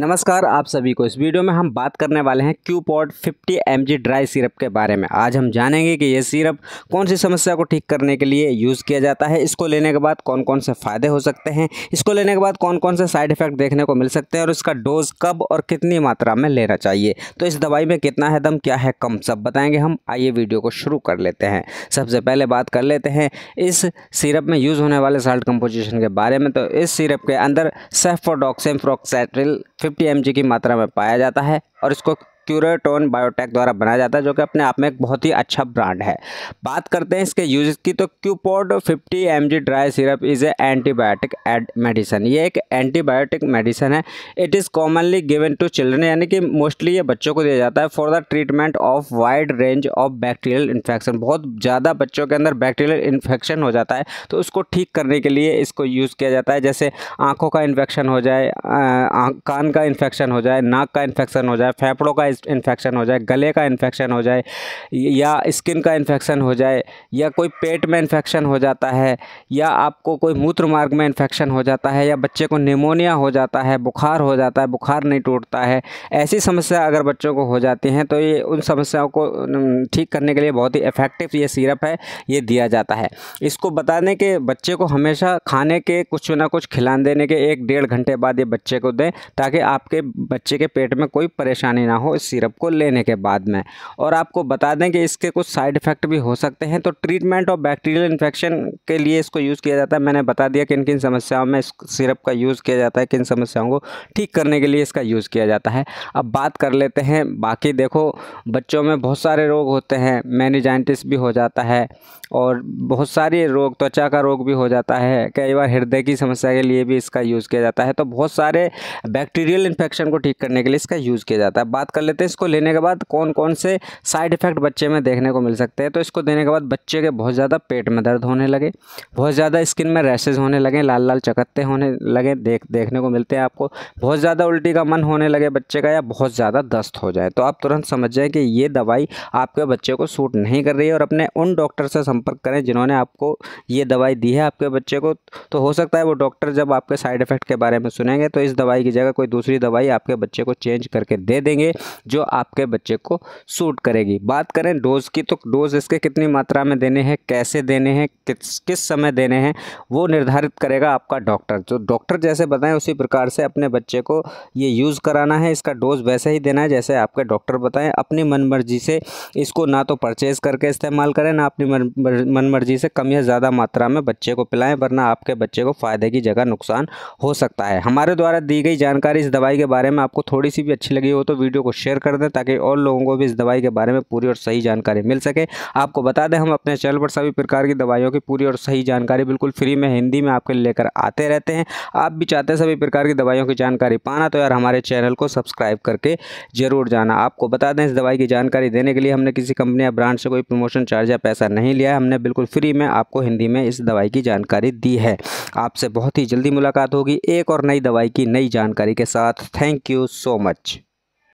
नमस्कार आप सभी को इस वीडियो में हम बात करने वाले हैं Qpod fifty M dry syrup के बारे में आज हम जानेंगे कि ये सिरप कौन सी समस्या को ठीक करने के लिए यूज़ किया जाता है इसको लेने के बाद कौन कौन से फ़ायदे हो सकते हैं इसको लेने के बाद कौन कौन से साइड इफ़ेक्ट देखने को मिल सकते हैं और इसका डोज कब और कितनी मात्रा में लेना चाहिए तो इस दवाई में कितना है दम क्या है कम सब बताएँगे हम आइए वीडियो को शुरू कर लेते हैं सबसे पहले बात कर लेते हैं इस सिरप में यूज़ होने वाले साल्ट कम्पोजिशन के बारे में तो इस सिरप के अंदर सेफोडॉक्सेम फिफ्टी एम की मात्रा में पाया जाता है और इसको क्यूरेटोन बायोटेक द्वारा बनाया जाता है जो कि अपने आप में एक बहुत ही अच्छा ब्रांड है बात करते हैं इसके यूज की तो Qpod 50 M dry syrup is a antibiotic medicine ये एक एंटीबायोटिक मेडिसन है it is commonly given to children यानी कि मोस्टली ये बच्चों को दिया जाता है for the treatment of wide range of bacterial infection बहुत ज़्यादा बच्चों के अंदर बैक्टीरियल इन्फेक्शन हो जाता है तो उसको ठीक करने के लिए इसको यूज़ किया जाता है जैसे आँखों का इन्फेक्शन हो जाए कान का इन्फेक्शन हो जाए नाक का इन्फेक्शन हो जाए फेफड़ों का इन्फेक्शन हो जाए गले का इन्फेक्शन हो जाए या स्किन का इन्फेक्शन हो जाए या कोई पेट में इन्फेक्शन हो जाता है या आपको कोई मूत्र मार्ग में इन्फेक्शन हो जाता है या बच्चे को निमोनिया हो जाता है बुखार हो जाता है बुखार नहीं टूटता है ऐसी समस्या अगर बच्चों को हो जाती हैं तो ये उन समस्याओं को ठीक करने के लिए बहुत ही इफ़ेक्टिव ये सीरप है ये दिया जाता है इसको बताने के बच्चे को हमेशा खाने के कुछ ना कुछ खिलान देने के एक डेढ़ घंटे बाद ये बच्चे को दें ताकि आपके बच्चे के पेट में कोई परेशानी ना हो इस सिरप को लेने के बाद में और आपको बता दें कि इसके कुछ साइड इफ़ेक्ट भी हो सकते हैं तो ट्रीटमेंट और बैक्टीरियल इन्फेक्शन के लिए इसको यूज़ किया जाता है मैंने बता दिया किन किन समस्याओं में इस सिरप का यूज़ किया जाता है किन समस्याओं को ठीक करने के लिए इसका यूज़ किया जाता है अब बात कर लेते हैं बाकी देखो बच्चों में बहुत सारे रोग होते हैं मैनिजाइटिस भी हो जाता है और बहुत सारे रोग त्वचा का रोग भी हो जाता है कई बार हृदय की समस्या के लिए भी इसका यूज़ किया जाता है तो बहुत सारे बैक्टीरियल इन्फेक्शन को ठीक करने के लिए इसका यूज़ किया जाता है बात कर लेते लेते हैं इसको लेने के बाद कौन कौन से साइड इफेक्ट बच्चे में देखने को मिल सकते हैं तो इसको देने के बाद बच्चे के बहुत ज़्यादा पेट में दर्द होने लगे बहुत ज़्यादा स्किन में रैसेज होने लगे लाल लाल चकत्ते होने लगे देख देखने को मिलते हैं आपको बहुत ज़्यादा उल्टी का मन होने लगे बच्चे का या बहुत ज़्यादा दस्त हो जाए तो आप तुरंत समझ जाए कि ये दवाई आपके बच्चे को सूट नहीं कर रही है और अपने उन डॉक्टर से संपर्क करें जिन्होंने आपको ये दवाई दी है आपके बच्चे को तो हो सकता है वो डॉक्टर जब आपके साइड इफेक्ट के बारे में सुनेंगे तो इस दवाई की जगह कोई दूसरी दवाई आपके बच्चे को चेंज करके दे देंगे जो आपके बच्चे को सूट करेगी बात करें डोज़ की तो डोज़ इसके कितनी मात्रा में देने हैं कैसे देने हैं किस किस समय देने हैं वो निर्धारित करेगा आपका डॉक्टर जो डॉक्टर जैसे बताएं उसी प्रकार से अपने बच्चे को ये यूज़ कराना है इसका डोज़ वैसे ही देना है जैसे आपके डॉक्टर बताएं अपनी मनमर्जी से इसको ना तो परचेज़ करके इस्तेमाल करें ना अपनी मनमर्जी से कम या ज़्यादा मात्रा में बच्चे को पिलाएँ वरना आपके बच्चे को फ़ायदे की जगह नुकसान हो सकता है हमारे द्वारा दी गई जानकारी इस दवाई के बारे में आपको थोड़ी सी भी अच्छी लगी हो तो वीडियो को शेयर शेयर कर दें ताकि और लोगों को भी इस दवाई के बारे में पूरी और सही जानकारी मिल सके आपको बता दें हम अपने चैनल पर सभी प्रकार की दवाइयों की पूरी और सही जानकारी बिल्कुल फ्री में हिंदी में आपके लेकर आते रहते हैं आप भी चाहते हैं सभी प्रकार की दवाइयों की जानकारी पाना तो यार हमारे चैनल को सब्सक्राइब करके ज़रूर जाना आपको बता दें इस दवाई की जानकारी देने के लिए हमने किसी कंपनी या ब्रांड से कोई प्रमोशन चार्ज या पैसा नहीं लिया हमने बिल्कुल फ्री में आपको हिंदी में इस दवाई की जानकारी दी है आपसे बहुत ही जल्दी मुलाकात होगी एक और नई दवाई की नई जानकारी के साथ थैंक यू सो मच